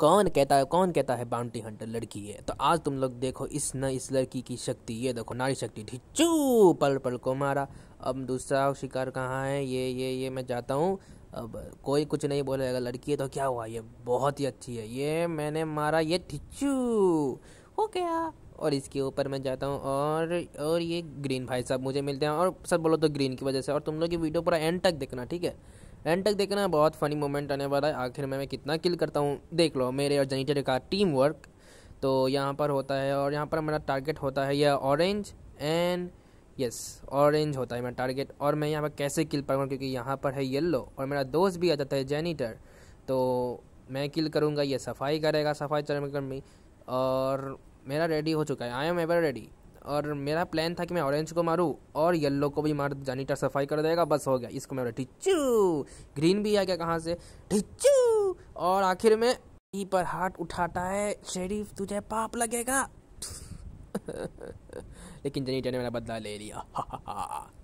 कौन कहता है कौन कहता है बाउंटी हंटर लड़की है तो आज तुम लोग देखो इस न इस लड़की की शक्ति ये देखो नारी शक्ति ढिचू पल पल को मारा अब दूसरा शिकार कहाँ है ये ये ये मैं जाता हूँ अब कोई कुछ नहीं बोले अगर लड़की है तो क्या हुआ ये बहुत ही अच्छी है ये मैंने मारा ये ठिचू हो गया और इसके ऊपर मैं जाता हूँ और और ये ग्रीन भाई साहब मुझे मिलते हैं और सब बोलो तो ग्रीन की वजह से और तुम लोग ये वीडियो पूरा एंड तक देखना ठीक है एंड तक देखना बहुत फ़नी मोमेंट आने वाला है आखिर में मैं कितना किल करता हूँ देख लो मेरे और जनीटर का टीम वर्क तो यहाँ पर होता है और यहाँ पर मेरा टारगेट होता है यह ऑरेंज एंड यस ऑरेंज होता है मेरा टारगेट और मैं यहाँ पर कैसे किल पाऊँगा क्योंकि यहाँ पर है येल्लो और मेरा दोस्त भी आ जाता है जैनीटर तो मैं किल करूँगा यह सफाई करेगा सफाई चरम कर्मी और मेरा रेडी हो चुका है आई एम एवर रेडी और मेरा प्लान था कि मैं ऑरेंज को मारूँ और येलो को भी मार जानीटर सफाई कर देगा बस हो गया इसको मैं टिच्चू ग्रीन भी आ गया कहाँ से टिच्चू और आखिर में ई पर हाथ उठाता है शरीफ तुझे पाप लगेगा लेकिन जनीटर ने मेरा बदला ले लिया